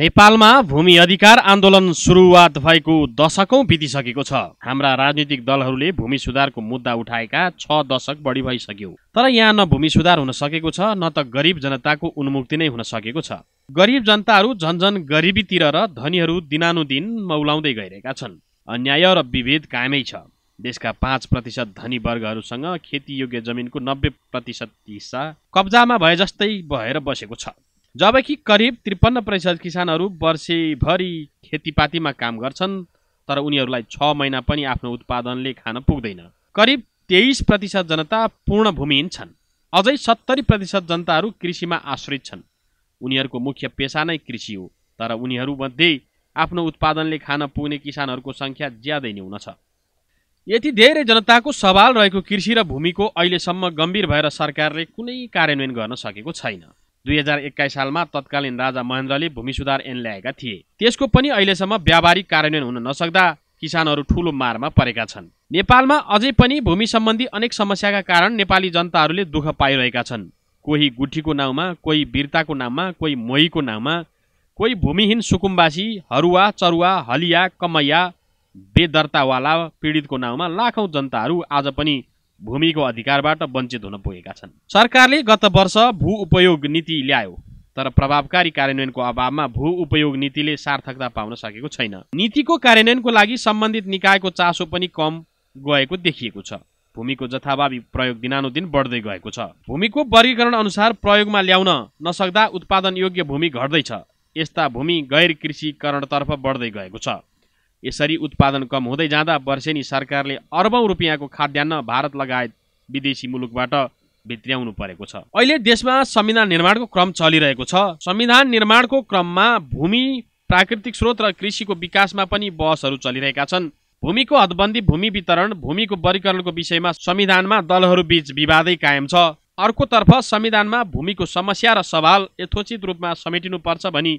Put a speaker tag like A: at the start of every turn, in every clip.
A: नेपालमा भूमि अधिकार आन्दोलन सुरुवात भएको दशकौँ बितिसकेको छ हाम्रा राजनीतिक दलहरूले भूमि सुधारको मुद्दा उठाएका छ दशक बढी भइसक्यो तर यहाँ न भूमि सुधार हुन सकेको छ न त गरिब जनताको उन्मुक्ति नै हुन सकेको छ गरिब जनताहरू झन्झन गरिबीतिर र धनीहरू दिनानुदिन मौलाउँदै गइरहेका छन् अन्याय र विभेद कायमै छ देशका पाँच प्रतिशत धनी वर्गहरूसँग खेतीयोग्य जमिनको नब्बे प्रतिशत हिस्सा कब्जामा भए जस्तै भएर बसेको छ जबकि करिब त्रिपन्न प्रतिशत किसानहरू वर्षेभरि खेतीपातीमा काम गर्छन् तर उनीहरूलाई छ महिना पनि आफ्नो उत्पादनले खान पुग्दैन करिब तेइस प्रतिशत जनता पूर्ण भूमिहीन छन् अझै सत्तरी प्रतिशत जनताहरू कृषिमा आश्रित छन् उनीहरूको मुख्य पेसा नै कृषि हो तर उनीहरूमध्ये आफ्नो उत्पादनले खान पुग्ने किसानहरूको सङ्ख्या ज्यादै न्यून छ यति धेरै जनताको सवाल रहेको कृषि र भूमिको अहिलेसम्म गम्भीर भएर सरकारले कुनै कार्यान्वयन गर्न सकेको छैन दुई हजार एक्काइस सालमा तत्कालीन राजा महेन्द्रले भूमि सुधार ऐन ल्याएका थिए त्यसको पनि अहिलेसम्म व्यावहारिक कार्यान्वयन हुन नसक्दा किसानहरू ठुलो मारमा परेका छन् नेपालमा अझै पनि भूमि सम्बन्धी अनेक समस्याका कारण नेपाली जनताहरूले दुःख पाइरहेका छन् कोही गुठीको नाउँमा कोही वीरताको नाममा कोही मोहीको नाउँमा कोही भूमिहीन सुकुम्बासी हरुवा चरुवा हलिया कमैया बेदर्तावाला पीडितको नाउँमा लाखौँ जनताहरू आज पनि भूमिको अधिकारबाट वञ्चित हुन पुगेका छन् सरकारले गत वर्ष भू उपयोग नीति ल्यायो तर प्रभावकारी कार्यान्वयनको अभावमा भू उपयोग नीतिले सार्थकता पाउन सकेको छैन नीतिको कार्यान्वयनको लागि सम्बन्धित निकायको चासो पनि कम गएको देखिएको छ भूमिको जथाभावी प्रयोग दिनानुदिन बढ्दै गएको छ भूमिको वर्गीकरण अनुसार प्रयोगमा ल्याउन नसक्दा उत्पादन योग्य भूमि घट्दैछ यस्ता भूमि गैर कृषिकरणतर्फ बढ्दै गएको छ यसरी उत्पादन कम हुँदै जाँदा वर्षेनी सरकारले अर्बौँ रुपियाँको खाद्यान्न भारत लगायत विदेशी मुलुकबाट भित्र्याउनु परेको छ अहिले देशमा संविधान निर्माणको क्रम चलिरहेको छ संविधान निर्माणको क्रममा भूमि प्राकृतिक स्रोत र कृषिको विकासमा पनि बहसहरू चलिरहेका छन् भूमिको हदबन्दी भूमि वितरण भूमिको वर्गीकरणको विषयमा संविधानमा दलहरू बीच विवादै कायम छ अर्कोतर्फ संविधानमा भूमिको समस्या र सवाल यथोचित रूपमा समेटिनुपर्छ भनी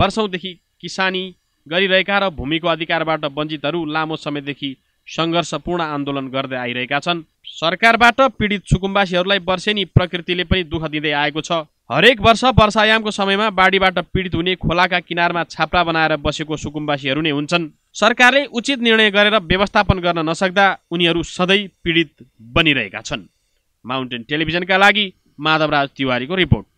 A: वर्षौँदेखि किसानी गरिरहेका र भूमिको अधिकारबाट वञ्चितहरू लामो समयदेखि सङ्घर्षपूर्ण आन्दोलन गर्दै आइरहेका छन् सरकारबाट पीडित सुकुम्बासीहरूलाई वर्षेनी प्रकृतिले पनि दुःख दिँदै आएको छ हरेक वर्ष वर्षायामको समयमा बाढीबाट पीडित हुने खोलाका किनारमा छाप्रा बनाएर बसेको सुकुम्बासीहरू नै हुन्छन् सरकारले उचित निर्णय गरेर व्यवस्थापन गर्न नसक्दा उनीहरू सधैँ पीडित बनिरहेका छन् माउन्टेन टेलिभिजनका लागि माधवराज तिवारीको रिपोर्ट